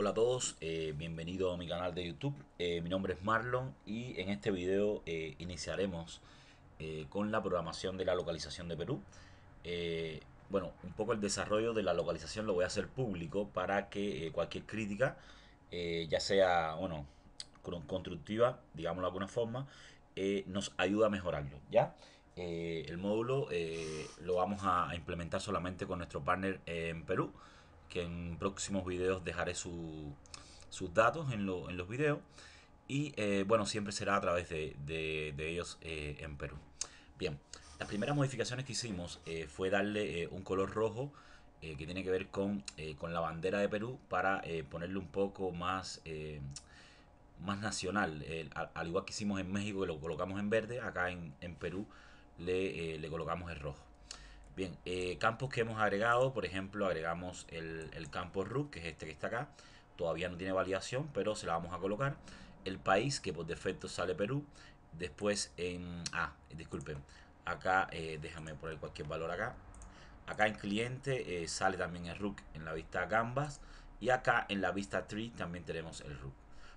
Hola a todos, eh, bienvenido a mi canal de YouTube. Eh, mi nombre es Marlon y en este video eh, iniciaremos con la programación de la localización de Perú. bueno, un poco el desarrollo de la localización lo voy a hacer público para que cualquier crítica, ya sea, bueno, constructiva, digámoslo de alguna forma, nos ayude a mejorarlo, ¿ya? el módulo lo vamos a implementar solamente con nuestro partner en Perú que en próximos videos dejaré sus datos en, los videos. Y eh, bueno, siempre será a través de, ellos eh, en Perú. Bien, las primeras modificaciones que hicimos eh, fue darle un color rojo que tiene que ver con, con, la bandera de Perú para ponerle un poco más, más nacional. Al, igual que hicimos en México, que lo colocamos en verde, acá en, Perú le, le colocamos el rojo. Bien, eh, campos que hemos agregado, por ejemplo, agregamos el, campo root, que es este que está acá. Todavía no tiene validación, pero se la vamos a colocar. El país, que por defecto sale Perú. Después en... Ah, disculpen. Acá, eh, déjame poner cualquier valor acá. Acá en cliente eh, sale también el RUC en la vista Canvas. Y acá en la vista Tree también tenemos el RUC.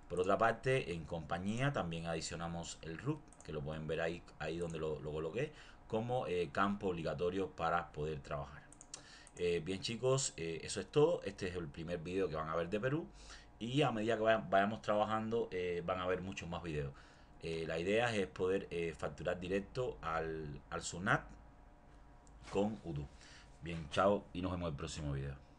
Por otra parte, en compañía también adicionamos el RUC, que lo pueden ver ahí, ahí donde lo, lo coloqué como eh, campo obligatorio para poder trabajar. Eh, bien chicos, eh, eso es todo. Este es el primer video que van a ver de Perú. Y a medida que vayamos trabajando van a ver muchos más videos. la idea es poder facturar directo al, al SUNAT con UDU. Bien, chao y nos vemos en el próximo video.